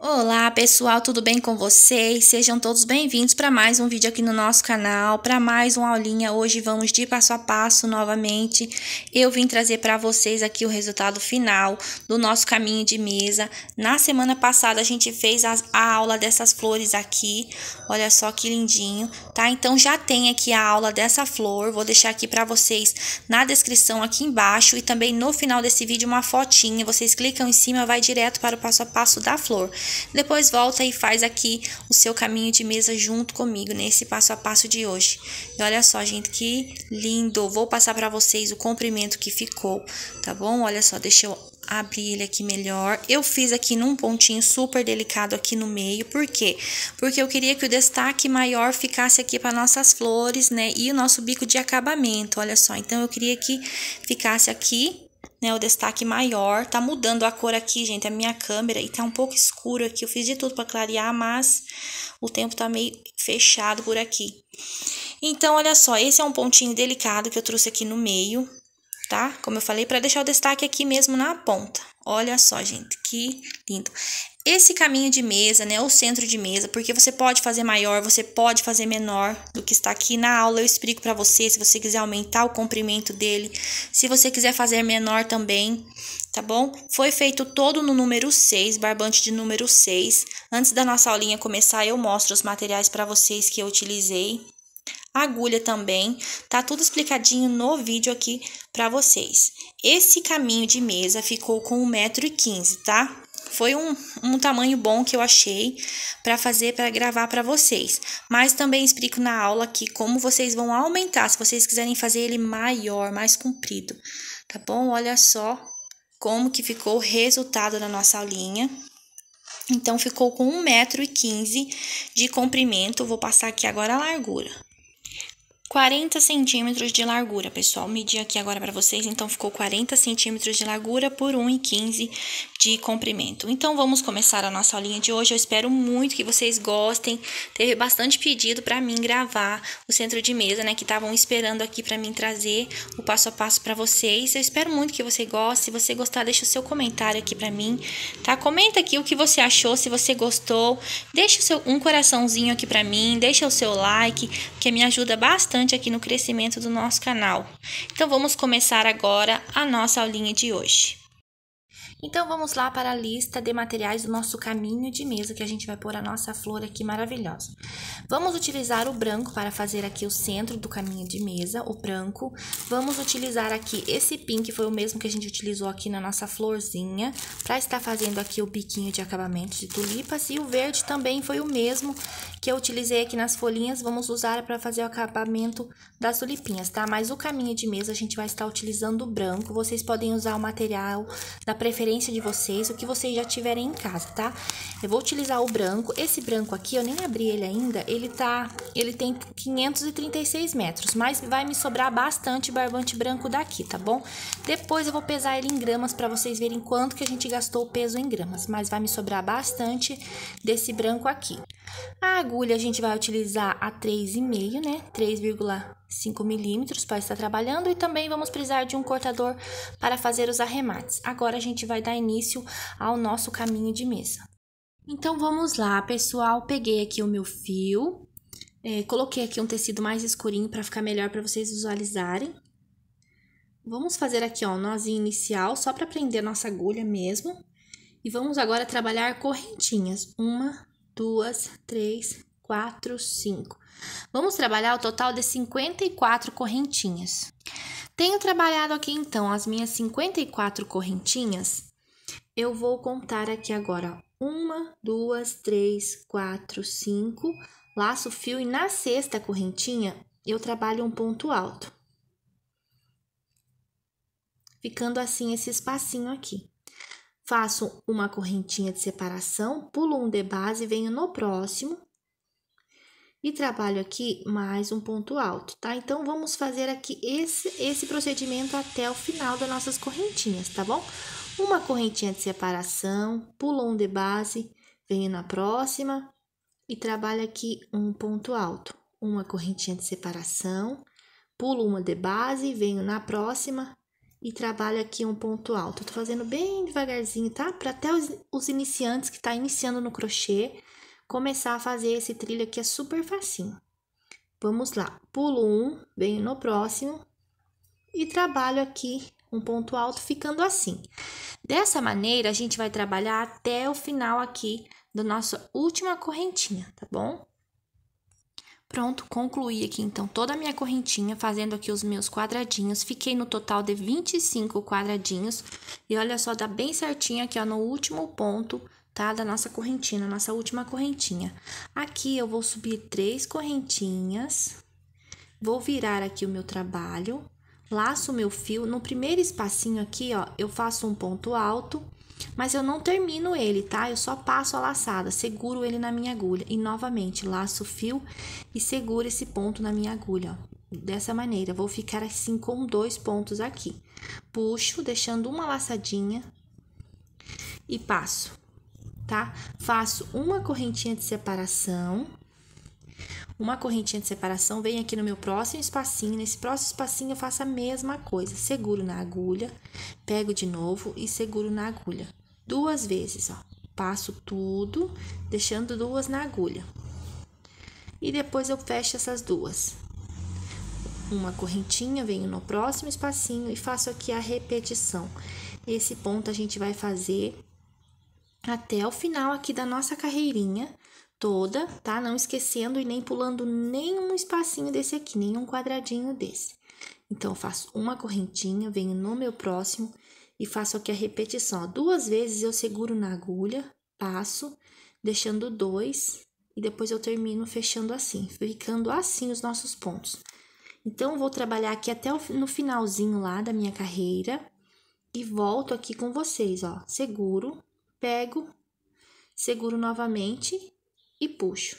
Olá pessoal, tudo bem com vocês? Sejam todos bem-vindos para mais um vídeo aqui no nosso canal, para mais uma aulinha. Hoje vamos de passo a passo novamente. Eu vim trazer para vocês aqui o resultado final do nosso caminho de mesa. Na semana passada a gente fez a, aula dessas flores aqui, olha só que lindinho, tá? Então já tem aqui a aula dessa flor, vou deixar aqui para vocês na descrição aqui embaixo e também no final desse vídeo uma fotinha. Vocês clicam em cima, vai direto para o passo a passo da flor. Depois volta e faz aqui o seu caminho de mesa junto comigo nesse passo a passo de hoje. E olha só, gente, que lindo. Vou passar para vocês o comprimento que ficou, tá bom? Olha só, deixa eu abrir ele aqui melhor. Eu fiz aqui num pontinho super delicado aqui no meio, por quê? Porque eu queria que o destaque maior ficasse aqui para nossas flores, né? E o nosso bico de acabamento, olha só. Então, eu queria que ficasse aqui né, o destaque maior. Tá mudando a cor aqui, gente, a minha câmera, e tá um pouco escuro aqui. Eu fiz de tudo para clarear, mas o tempo tá meio fechado por aqui. Então, olha só, esse é um pontinho delicado que eu trouxe aqui no meio, tá? Como eu falei, para deixar o destaque aqui mesmo na ponta. Olha só, gente, que lindo. Esse caminho de mesa, né, o centro de mesa, porque você pode fazer maior, você pode fazer menor do que está aqui na aula, eu explico para você, se você quiser aumentar o comprimento dele, se você quiser fazer menor também, tá bom? Foi feito todo no número 6, barbante de número 6. Antes da nossa aulinha começar, eu mostro os materiais para vocês que eu utilizei, agulha também. Tá tudo explicadinho no vídeo aqui para vocês. Esse caminho de mesa ficou com 1,15m, tá? Foi um, um tamanho bom que eu achei para fazer, para gravar para vocês. Mas também explico na aula aqui como vocês vão aumentar, se vocês quiserem fazer ele maior, mais comprido, tá bom? Olha só como que ficou o resultado da nossa aulinha. Então, ficou com 1,15m de comprimento. Vou passar aqui agora a largura. 40 centímetros de largura, pessoal. Medi aqui agora para vocês, então ficou 40 centímetros de largura por 1,15 de comprimento. Então, vamos começar a nossa aulinha de hoje. Eu espero muito que vocês gostem. Teve bastante pedido para mim gravar o centro de mesa, né? Que estavam esperando aqui para mim trazer o passo a passo para vocês. Eu espero muito que você goste. Se você gostar, deixa o seu comentário aqui para mim, tá? Comenta aqui o que você achou, se você gostou. Deixa o seu, um coraçãozinho aqui para mim, deixa o seu like, que me ajuda bastante aqui no crescimento do nosso canal. Então vamos começar agora a nossa aulinha de hoje. Então vamos lá para a lista de materiais do nosso caminho de mesa que a gente vai pôr a nossa flor aqui maravilhosa. Vamos utilizar o branco para fazer aqui o centro do caminho de mesa, o branco. Vamos utilizar aqui esse pink, foi o mesmo que a gente utilizou aqui na nossa florzinha, para estar fazendo aqui o biquinho de acabamento de tulipas. E o verde também foi o mesmo que eu utilizei aqui nas folhinhas, vamos usar para fazer o acabamento das tulipinhas, tá? Mas o caminho de mesa a gente vai estar utilizando o branco, vocês podem usar o material da preferência preferência de vocês, o que vocês já tiverem em casa, tá? Eu vou utilizar o branco. Esse branco aqui, eu nem abri ele ainda, ele tá... Ele tem 536 metros, mas vai me sobrar bastante barbante branco daqui, tá bom? Depois eu vou pesar ele em gramas para vocês verem quanto que a gente gastou o peso em gramas, mas vai me sobrar bastante desse branco aqui. A agulha a gente vai utilizar a 3,5, né? 3, 5 milímetros para estar trabalhando e também vamos precisar de um cortador para fazer os arremates. Agora a gente vai dar início ao nosso caminho de mesa. Então vamos lá, pessoal. Peguei aqui o meu fio, é, coloquei aqui um tecido mais escurinho para ficar melhor para vocês visualizarem. Vamos fazer aqui ó, um nozinho inicial só para prender nossa agulha mesmo. E vamos agora trabalhar correntinhas. Uma, duas, três, 4, 5. Vamos trabalhar o total de 54 correntinhas. Tenho trabalhado aqui então as minhas 54 correntinhas. Eu vou contar aqui agora: uma, duas, três, quatro, cinco. Laço fio e na sexta correntinha eu trabalho um ponto alto. Ficando assim esse espacinho aqui. Faço uma correntinha de separação, pulo um de base, venho no próximo, e trabalho aqui mais um ponto alto, tá? Então, vamos fazer aqui esse, esse procedimento até o final das nossas correntinhas, tá bom? Uma correntinha de separação, pulo um de base, venho na próxima e trabalho aqui um ponto alto. Uma correntinha de separação, pulo uma de base, venho na próxima e trabalho aqui um ponto alto. Eu tô fazendo bem devagarzinho, tá? Para até os, os iniciantes que tá iniciando no crochê, começar a fazer esse trilho aqui é super facinho. Vamos lá, pulo um, venho no próximo e trabalho aqui um ponto alto ficando assim. Dessa maneira, a gente vai trabalhar até o final aqui da nossa última correntinha, tá bom? Pronto, concluí aqui então toda a minha correntinha, fazendo aqui os meus quadradinhos. Fiquei no total de 25 quadradinhos. E olha só, dá bem certinho aqui, ó, no último ponto, tá? Da nossa correntina, nossa última correntinha. Aqui eu vou subir três correntinhas, vou virar aqui o meu trabalho, laço o meu fio. No primeiro espacinho aqui, ó, eu faço um ponto alto, mas eu não termino ele, tá? Eu só passo a laçada, seguro ele na minha agulha e novamente laço o fio e seguro esse ponto na minha agulha, ó. Dessa maneira, vou ficar assim com dois pontos aqui. Puxo, deixando uma laçadinha e passo tá? Faço uma correntinha de separação. Uma correntinha de separação, venho aqui no meu próximo espacinho. Nesse próximo espacinho, eu faço a mesma coisa. Seguro na agulha, pego de novo e seguro na agulha. Duas vezes, ó. Passo tudo, deixando duas na agulha. E depois eu fecho essas duas, uma correntinha, venho no próximo espacinho e faço aqui a repetição. Esse ponto a gente vai fazer até o final aqui da nossa carreirinha toda, tá? Não esquecendo e nem pulando nenhum espacinho desse aqui, nenhum quadradinho desse. Então, faço uma correntinha, venho no meu próximo e faço aqui a repetição. Ó, duas vezes eu seguro na agulha, passo, deixando dois, e depois eu termino fechando assim, ficando assim os nossos pontos. Então, vou trabalhar aqui até o, no finalzinho lá da minha carreira e volto aqui com vocês, ó. Seguro, pego, seguro novamente e puxo,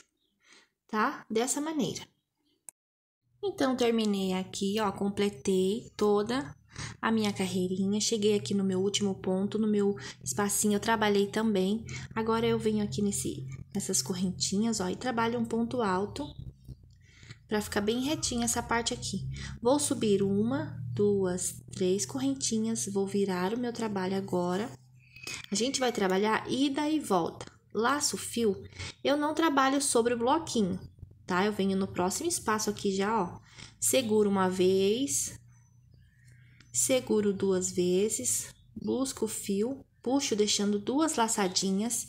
tá? Dessa maneira. Então, terminei aqui, ó, completei toda a minha carreirinha, cheguei aqui no meu último ponto, no meu espacinho eu trabalhei também. Agora eu venho aqui nesse nessas correntinhas, ó, e trabalho um ponto alto para ficar bem retinha essa parte aqui. Vou subir uma, duas, três correntinhas, vou virar o meu trabalho agora a gente vai trabalhar ida e volta. Laço fio, eu não trabalho sobre o bloquinho, tá? Eu venho no próximo espaço aqui já, ó. Seguro uma vez, seguro duas vezes, busco o fio, puxo deixando duas laçadinhas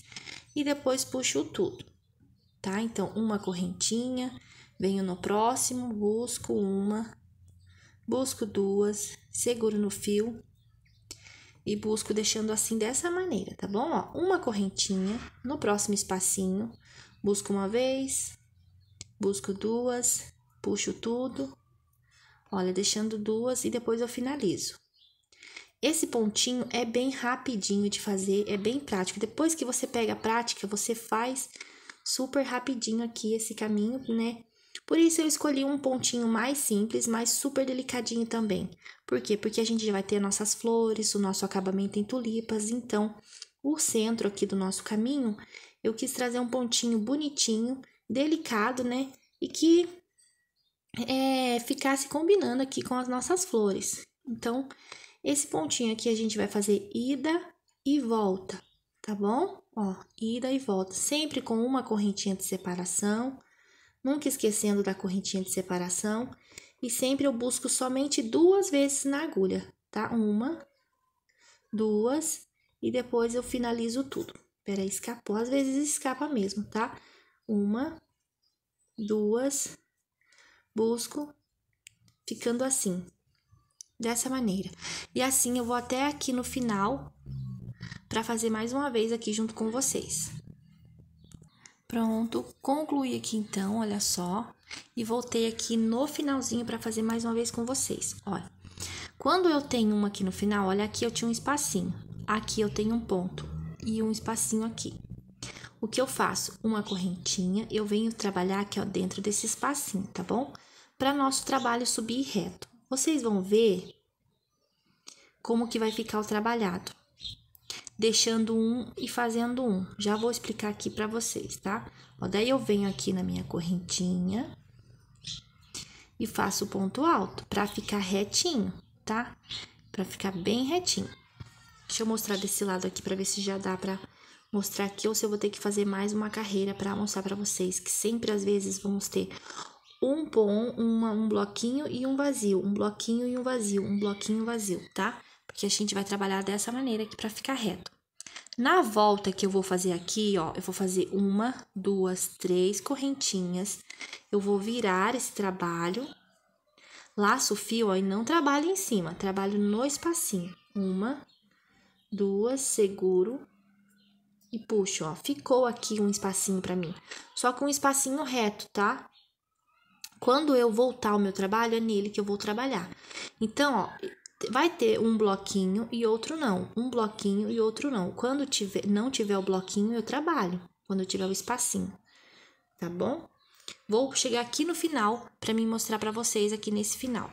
e depois puxo tudo, tá? Então, uma correntinha, venho no próximo, busco uma, busco duas, seguro no fio, e busco deixando assim dessa maneira, tá bom? Ó, uma correntinha no próximo espacinho, busco uma vez, busco duas, puxo tudo, olha, deixando duas e depois eu finalizo. Esse pontinho é bem rapidinho de fazer, é bem prático. Depois que você pega a prática, você faz super rapidinho aqui esse caminho, né? Por isso eu escolhi um pontinho mais simples, mas super delicadinho também. Por quê? Porque a gente vai ter nossas flores, o nosso acabamento em tulipas, então o centro aqui do nosso caminho, eu quis trazer um pontinho bonitinho, delicado, né? E que é, ficasse combinando aqui com as nossas flores. Então, esse pontinho aqui a gente vai fazer ida e volta, tá bom? Ó, ida e volta, sempre com uma correntinha de separação nunca esquecendo da correntinha de separação. E sempre eu busco somente duas vezes na agulha, tá? Uma, duas, e depois eu finalizo tudo. Peraí, escapou. Às vezes escapa mesmo, tá? Uma, duas, busco, ficando assim, dessa maneira. E assim eu vou até aqui no final para fazer mais uma vez aqui junto com vocês. Pronto, concluí aqui então, olha só. E voltei aqui no finalzinho para fazer mais uma vez com vocês. Olha, quando eu tenho uma aqui no final, olha aqui eu tinha um espacinho. Aqui eu tenho um ponto e um espacinho aqui. O que eu faço? Uma correntinha, eu venho trabalhar aqui ó, dentro desse espacinho, tá bom? Para nosso trabalho subir reto. Vocês vão ver como que vai ficar o trabalhado deixando um e fazendo um. Já vou explicar aqui para vocês, tá? Ó, daí eu venho aqui na minha correntinha e faço o ponto alto para ficar retinho, tá? Para ficar bem retinho. Deixa eu mostrar desse lado aqui para ver se já dá para mostrar aqui ou se eu vou ter que fazer mais uma carreira para mostrar para vocês que sempre às vezes vamos ter um pom, uma, um bloquinho e um vazio, um bloquinho e um vazio, um bloquinho vazio, tá? Porque a gente vai trabalhar dessa maneira aqui para ficar reto. Na volta que eu vou fazer aqui, ó, eu vou fazer uma, duas, três correntinhas. Eu vou virar esse trabalho. Laço o fio, ó, e não trabalho em cima, trabalho no espacinho. Uma, duas, seguro e puxo, ó. Ficou aqui um espacinho pra mim. Só com um espacinho reto, tá? Quando eu voltar o meu trabalho, é nele que eu vou trabalhar. Então, ó, vai ter um bloquinho e outro não, um bloquinho e outro não. Quando tiver, não tiver o bloquinho, eu trabalho, quando eu tiver o espacinho, tá bom? Vou chegar aqui no final para me mostrar para vocês aqui nesse final.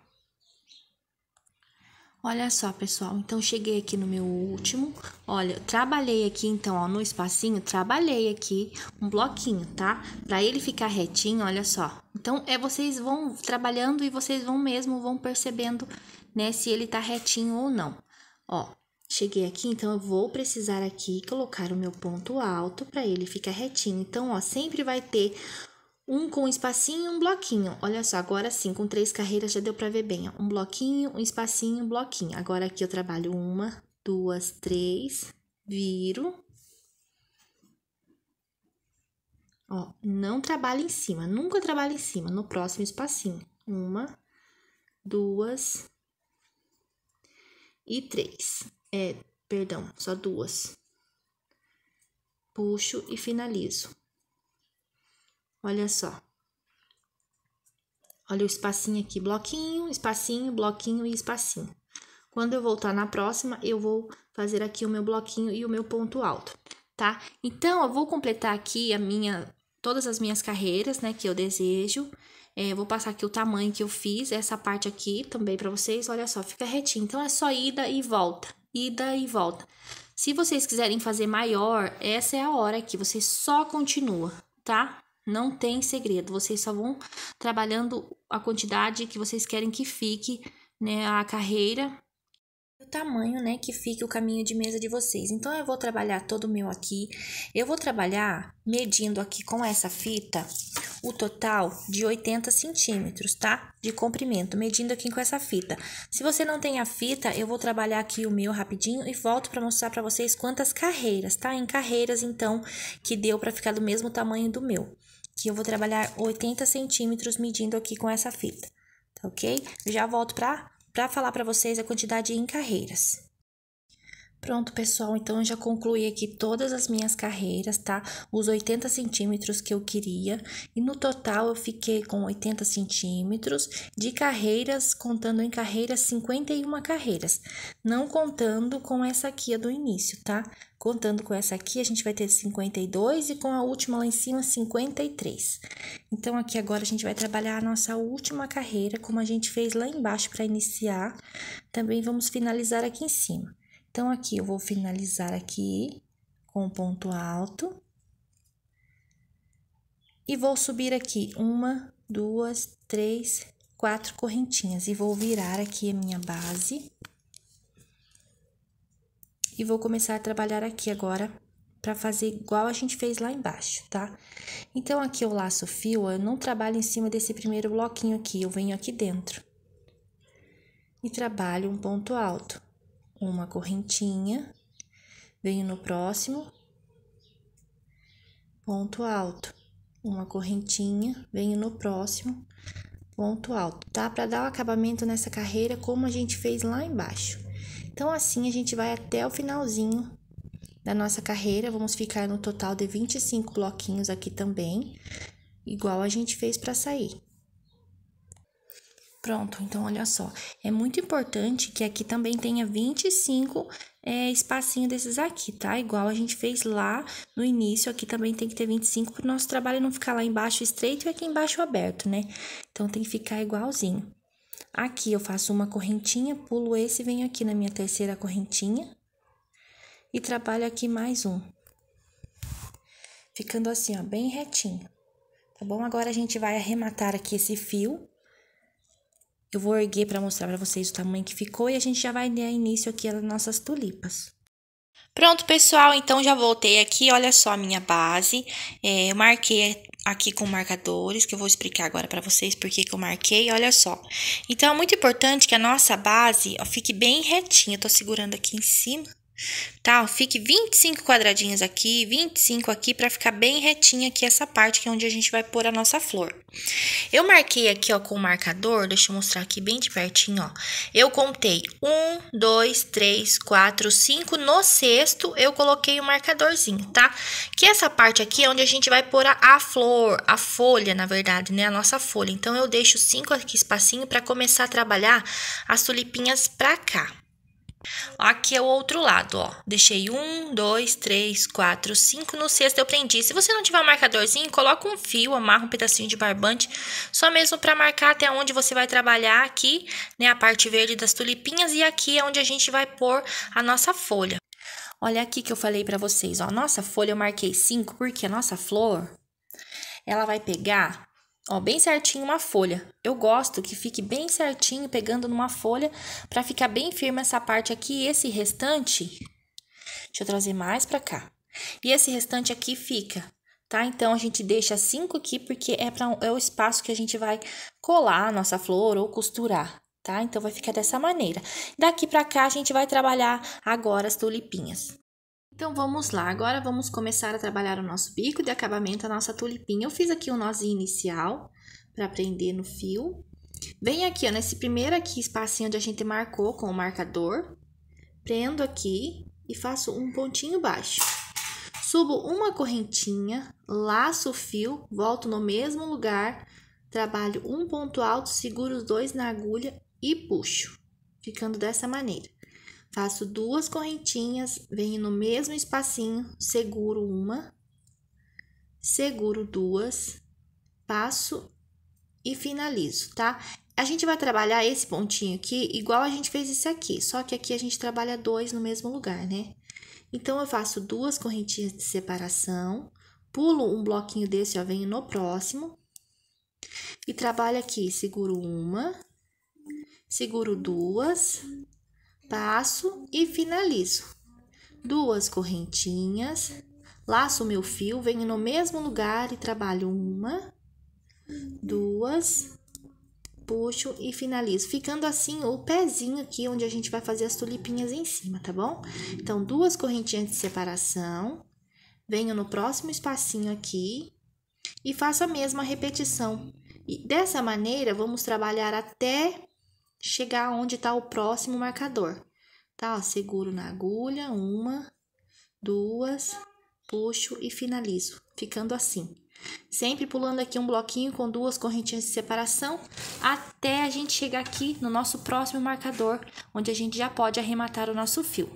Olha só, pessoal, então cheguei aqui no meu último. Olha, trabalhei aqui então, ó, no espacinho, trabalhei aqui um bloquinho, tá? Para ele ficar retinho, olha só. Então é vocês vão trabalhando e vocês vão mesmo vão percebendo, né, se ele tá retinho ou não. Ó, cheguei aqui, então eu vou precisar aqui colocar o meu ponto alto para ele ficar retinho. Então, ó, sempre vai ter um com um espacinho e um bloquinho. Olha só, agora sim, com três carreiras já deu para ver bem. Ó. Um bloquinho, um espacinho, um bloquinho. Agora aqui eu trabalho uma, duas, três, viro. Ó, não trabalho em cima, nunca trabalho em cima, no próximo espacinho. Uma, duas e três. É, perdão, só duas. Puxo e finalizo. Olha só. Olha o espacinho aqui, bloquinho, espacinho, bloquinho e espacinho. Quando eu voltar na próxima, eu vou fazer aqui o meu bloquinho e o meu ponto alto, tá? Então, eu vou completar aqui a minha, todas as minhas carreiras, né, que eu desejo. É, vou passar aqui o tamanho que eu fiz, essa parte aqui também para vocês. Olha só, fica retinho. Então, é só ida e volta, ida e volta. Se vocês quiserem fazer maior, essa é a hora que você só continua, tá? Não tem segredo, vocês só vão trabalhando a quantidade que vocês querem que fique, né, a carreira o tamanho, né, que fique o caminho de mesa de vocês. Então eu vou trabalhar todo o meu aqui. Eu vou trabalhar medindo aqui com essa fita o total de 80 centímetros, tá? De comprimento, medindo aqui com essa fita. Se você não tem a fita, eu vou trabalhar aqui o meu rapidinho e volto para mostrar para vocês quantas carreiras, tá? Em carreiras, então, que deu para ficar do mesmo tamanho do meu que eu vou trabalhar 80 centímetros medindo aqui com essa fita, tá ok? Já volto para falar para vocês a quantidade em carreiras. Pronto, pessoal, então eu já concluí aqui todas as minhas carreiras, tá? Os 80 centímetros que eu queria, e no total eu fiquei com 80 centímetros de carreiras, contando em carreiras 51 carreiras, não contando com essa aqui a do início, tá? Contando com essa aqui, a gente vai ter 52 e com a última lá em cima, 53. Então, aqui agora a gente vai trabalhar a nossa última carreira, como a gente fez lá embaixo para iniciar. Também vamos finalizar aqui em cima. Então, aqui eu vou finalizar aqui com o ponto alto. E vou subir aqui uma, duas, três, quatro correntinhas. E vou virar aqui a minha base. E vou começar a trabalhar aqui agora para fazer igual a gente fez lá embaixo, tá? Então, aqui eu laço o fio, eu não trabalho em cima desse primeiro bloquinho aqui, eu venho aqui dentro. E trabalho um ponto alto uma correntinha, venho no próximo, ponto alto, uma correntinha, venho no próximo, ponto alto, tá? Para dar o acabamento nessa carreira, como a gente fez lá embaixo. Então, assim a gente vai até o finalzinho da nossa carreira, vamos ficar no total de 25 bloquinhos aqui também, igual a gente fez para sair. Pronto, então olha só, é muito importante que aqui também tenha 25 é, espacinho desses aqui, tá? Igual a gente fez lá no início, aqui também tem que ter 25 para o nosso trabalho não ficar lá embaixo estreito e aqui embaixo aberto, né? Então tem que ficar igualzinho. Aqui eu faço uma correntinha, pulo esse, venho aqui na minha terceira correntinha e trabalho aqui mais um. Ficando assim, ó, bem retinho. Tá bom? Agora a gente vai arrematar aqui esse fio eu vou erguer para mostrar para vocês o tamanho que ficou e a gente já vai dar início aqui às nossas tulipas. Pronto, pessoal, então já voltei aqui, olha só a minha base. É, eu marquei aqui com marcadores, que eu vou explicar agora para vocês porque que eu marquei, olha só. Então, é muito importante que a nossa base ó, fique bem retinha, eu tô segurando aqui em cima Tá, fique 25 quadradinhos aqui, 25 aqui, para ficar bem retinha aqui essa parte, que é onde a gente vai pôr a nossa flor. Eu marquei aqui, ó, com o marcador, deixa eu mostrar aqui bem de pertinho, ó. Eu contei 1, 2, 3, 4, 5, no sexto eu coloquei o marcadorzinho, tá? Que essa parte aqui é onde a gente vai pôr a, a flor, a folha, na verdade, né, a nossa folha. Então, eu deixo 5 aqui espacinho para começar a trabalhar as tulipinhas pra cá. Aqui é o outro lado, ó. Deixei um, dois, três, quatro, cinco. No sexto eu prendi. Se você não tiver um marcadorzinho, coloca um fio, amarra um pedacinho de barbante, só mesmo para marcar até onde você vai trabalhar aqui, né? A parte verde das tulipinhas e aqui é onde a gente vai pôr a nossa folha. Olha aqui que eu falei para vocês, ó. Nossa folha eu marquei cinco porque a nossa flor, ela vai pegar Ó, bem certinho uma folha. Eu gosto que fique bem certinho, pegando numa folha, para ficar bem firme essa parte aqui. E esse restante, deixa eu trazer mais para cá. E esse restante aqui fica, tá? Então, a gente deixa cinco assim aqui, porque é, para é o espaço que a gente vai colar a nossa flor ou costurar, tá? Então, vai ficar dessa maneira. Daqui para cá, a gente vai trabalhar agora as tulipinhas. Então vamos lá, agora vamos começar a trabalhar o nosso bico de acabamento, a nossa tulipinha. Eu fiz aqui um nozinho inicial para prender no fio. Venho aqui, ó, nesse primeiro aqui espacinho onde a gente marcou com o marcador, prendo aqui e faço um pontinho baixo. Subo uma correntinha, laço o fio, volto no mesmo lugar, trabalho um ponto alto, seguro os dois na agulha e puxo, ficando dessa maneira. Faço duas correntinhas, venho no mesmo espacinho, seguro uma, seguro duas, passo e finalizo, tá? A gente vai trabalhar esse pontinho aqui igual a gente fez esse aqui, só que aqui a gente trabalha dois no mesmo lugar, né? Então, eu faço duas correntinhas de separação, pulo um bloquinho desse, ó, venho no próximo. E trabalho aqui, seguro uma, seguro duas, passo e finalizo. Duas correntinhas, laço meu fio, venho no mesmo lugar e trabalho uma, duas, puxo e finalizo, ficando assim o pezinho aqui onde a gente vai fazer as tulipinhas em cima, tá bom? Então, duas correntinhas de separação, venho no próximo espacinho aqui e faço a mesma repetição. E dessa maneira, vamos trabalhar até chegar onde está o próximo marcador. Tá? Ó, seguro na agulha, uma, duas, puxo e finalizo, ficando assim. Sempre pulando aqui um bloquinho com duas correntinhas de separação, até a gente chegar aqui no nosso próximo marcador, onde a gente já pode arrematar o nosso fio.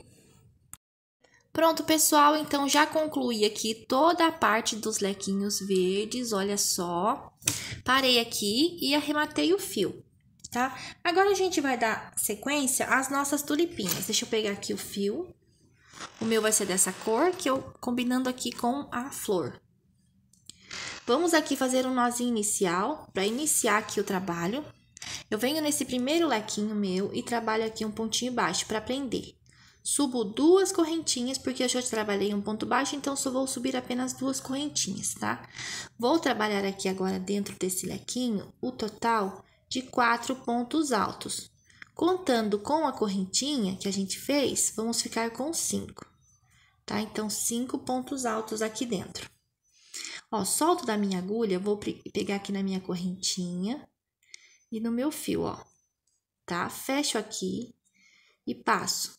Pronto, pessoal, então já concluí aqui toda a parte dos lequinhos verdes, olha só. Parei aqui e arrematei o fio tá? Agora a gente vai dar sequência às nossas tulipinhas. Deixa eu pegar aqui o fio. O meu vai ser dessa cor, que eu combinando aqui com a flor. Vamos aqui fazer um nozinho inicial, para iniciar aqui o trabalho. Eu venho nesse primeiro lequinho meu e trabalho aqui um pontinho baixo para prender. Subo duas correntinhas, porque eu já trabalhei um ponto baixo, então só vou subir apenas duas correntinhas, tá? Vou trabalhar aqui agora dentro desse lequinho o total de quatro pontos altos. Contando com a correntinha que a gente fez, vamos ficar com cinco, tá? Então, cinco pontos altos aqui dentro. Ó, solto da minha agulha, vou pegar aqui na minha correntinha e no meu fio, ó, tá? Fecho aqui e passo.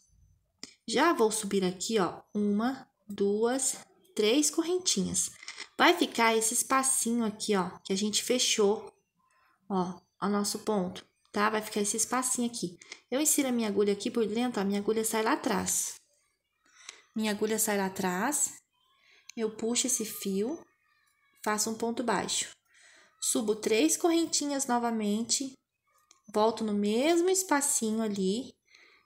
Já vou subir aqui, ó, uma, duas, três correntinhas. Vai ficar esse espacinho aqui, ó, que a gente fechou, ó, ao nosso ponto, tá? Vai ficar esse espacinho aqui. Eu insiro a minha agulha aqui por dentro, a minha agulha sai lá atrás. Minha agulha sai lá atrás, eu puxo esse fio, faço um ponto baixo. Subo três correntinhas novamente, volto no mesmo espacinho ali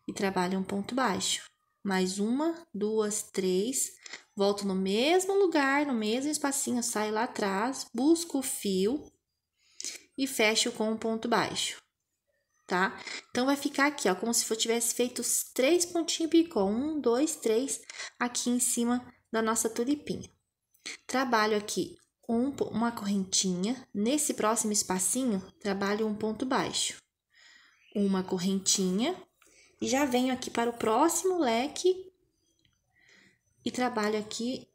e trabalho um ponto baixo. Mais uma, duas, três, volto no mesmo lugar, no mesmo espacinho, saio lá atrás, busco o fio, e fecho com um ponto baixo, tá? Então, vai ficar aqui, ó, como se eu tivesse feito os três pontinhos picô, um, dois, três, aqui em cima da nossa tulipinha. Trabalho aqui um, uma correntinha, nesse próximo espacinho, trabalho um ponto baixo, uma correntinha, e já venho aqui para o próximo leque e trabalho aqui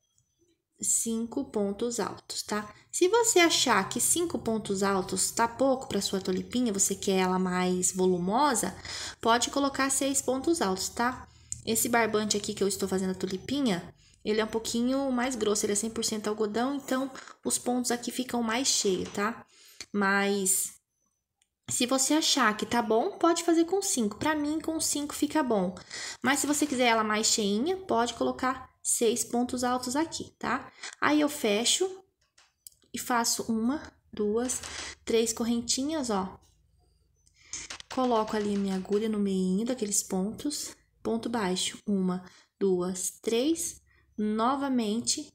cinco pontos altos, tá? Se você achar que cinco pontos altos tá pouco para sua tulipinha, você quer ela mais volumosa, pode colocar seis pontos altos, tá? Esse barbante aqui que eu estou fazendo a tulipinha, ele é um pouquinho mais grosso, ele é 100% algodão, então os pontos aqui ficam mais cheios, tá? Mas se você achar que tá bom, pode fazer com cinco. Para mim, com cinco fica bom. Mas se você quiser ela mais cheinha, pode colocar seis pontos altos aqui, tá? Aí eu fecho e faço uma, duas, três correntinhas, ó. Coloco ali a minha agulha no meio daqueles pontos, ponto baixo, uma, duas, três, novamente,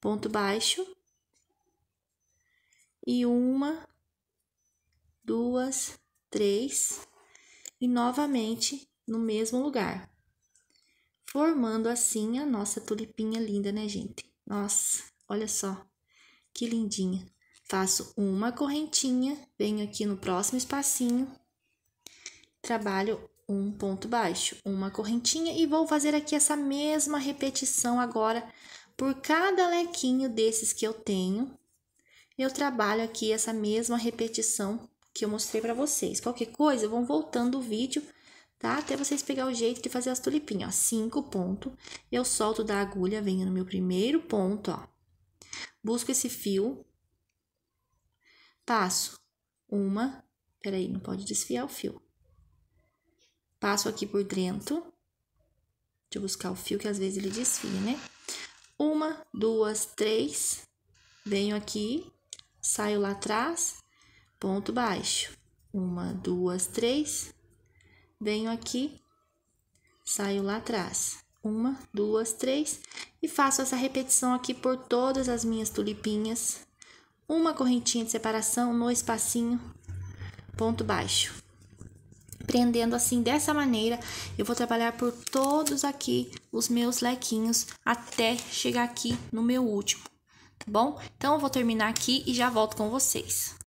ponto baixo, e uma, duas, três, e novamente no mesmo lugar, formando assim a nossa tulipinha linda, né, gente? Nossa, olha só, que lindinha. Faço uma correntinha, venho aqui no próximo espacinho, trabalho um ponto baixo, uma correntinha e vou fazer aqui essa mesma repetição agora por cada lequinho desses que eu tenho. Eu trabalho aqui essa mesma repetição que eu mostrei para vocês. Qualquer coisa, vão voltando o vídeo tá? Até vocês pegar o jeito de fazer as tulipinhas, ó. Cinco pontos. Eu solto da agulha, venho no meu primeiro ponto, ó. Busco esse fio. Passo uma. Peraí, não pode desfiar o fio. Passo aqui por dentro. Deixa eu buscar o fio, que às vezes ele desfia, né? Uma, duas, três. Venho aqui, saio lá atrás, ponto baixo. Uma, duas, três, venho aqui, saio lá atrás. Uma, duas, três, e faço essa repetição aqui por todas as minhas tulipinhas. Uma correntinha de separação no espacinho, ponto baixo. Prendendo assim dessa maneira, eu vou trabalhar por todos aqui os meus lequinhos até chegar aqui no meu último, tá bom? Então eu vou terminar aqui e já volto com vocês.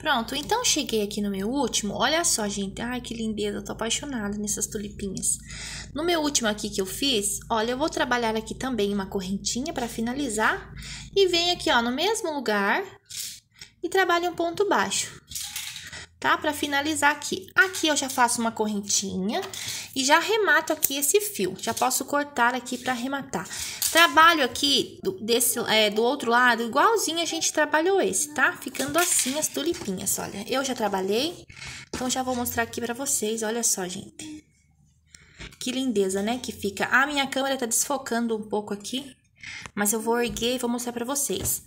Pronto, então cheguei aqui no meu último. Olha só, gente. Ai, que lindeza. Eu tô apaixonada nessas tulipinhas. No meu último aqui que eu fiz, olha, eu vou trabalhar aqui também uma correntinha pra finalizar. E venho aqui, ó, no mesmo lugar e trabalho um ponto baixo. Tá? Pra finalizar aqui. Aqui eu já faço uma correntinha e já remato aqui esse fio. Já posso cortar aqui pra arrematar. Trabalho aqui do, desse, é, do outro lado, igualzinho a gente trabalhou esse, tá? Ficando assim as tulipinhas, olha. Eu já trabalhei, então já vou mostrar aqui pra vocês, olha só, gente. Que lindeza, né, que fica. A minha câmera tá desfocando um pouco aqui, mas eu vou erguer e vou mostrar pra vocês.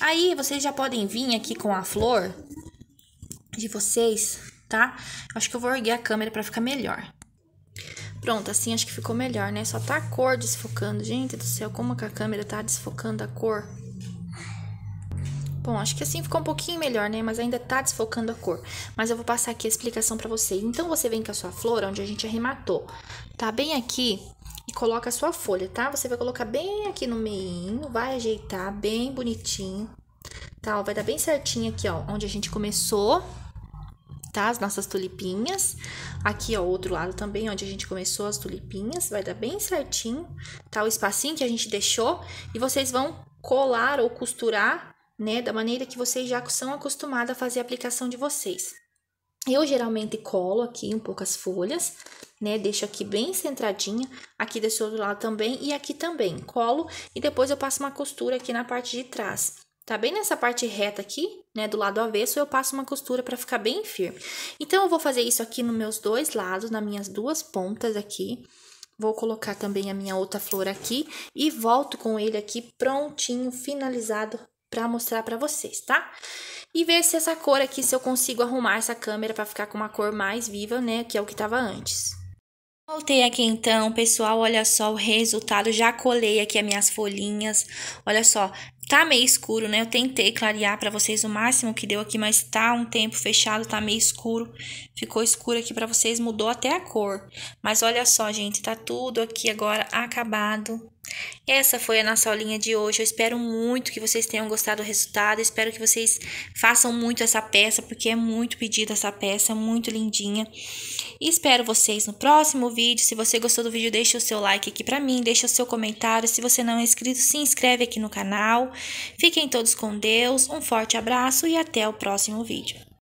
Aí, vocês já podem vir aqui com a flor de vocês, tá? Acho que eu vou erguer a câmera pra ficar melhor. Pronto, assim acho que ficou melhor, né? Só tá a cor desfocando. Gente do céu, como que a câmera tá desfocando a cor. Bom, acho que assim ficou um pouquinho melhor, né? Mas ainda tá desfocando a cor. Mas eu vou passar aqui a explicação pra vocês. Então, você vem com a sua flor, onde a gente arrematou, tá bem aqui e coloca a sua folha, tá? Você vai colocar bem aqui no meio, vai ajeitar bem bonitinho, tá? Vai dar bem certinho aqui, ó, onde a gente começou tá? As nossas tulipinhas. Aqui, ó, o outro lado também, onde a gente começou as tulipinhas. Vai dar bem certinho, tá? O espacinho que a gente deixou. E vocês vão colar ou costurar, né? Da maneira que vocês já são acostumados a fazer a aplicação de vocês. Eu geralmente colo aqui um pouco as folhas, né? Deixo aqui bem centradinha, aqui desse outro lado também e aqui também. Colo e depois eu passo uma costura aqui na parte de trás tá bem nessa parte reta aqui, né, do lado avesso, eu passo uma costura para ficar bem firme. Então, eu vou fazer isso aqui nos meus dois lados, nas minhas duas pontas aqui. Vou colocar também a minha outra flor aqui e volto com ele aqui prontinho, finalizado, para mostrar para vocês, tá? E ver se essa cor aqui, se eu consigo arrumar essa câmera para ficar com uma cor mais viva, né, que é o que tava antes. Voltei aqui então, pessoal, olha só o resultado, já colei aqui as minhas folhinhas, olha só, Tá meio escuro, né? Eu tentei clarear para vocês o máximo que deu aqui, mas tá um tempo fechado, tá meio escuro. Ficou escuro aqui para vocês, mudou até a cor. Mas olha só, gente, tá tudo aqui agora acabado. Essa foi a nossa aulinha de hoje. Eu espero muito que vocês tenham gostado do resultado. Eu espero que vocês façam muito essa peça, porque é muito pedida essa peça, muito lindinha. E espero vocês no próximo vídeo. Se você gostou do vídeo, deixa o seu like aqui pra mim, deixa o seu comentário. Se você não é inscrito, se inscreve aqui no canal. Fiquem todos com Deus, um forte abraço e até o próximo vídeo.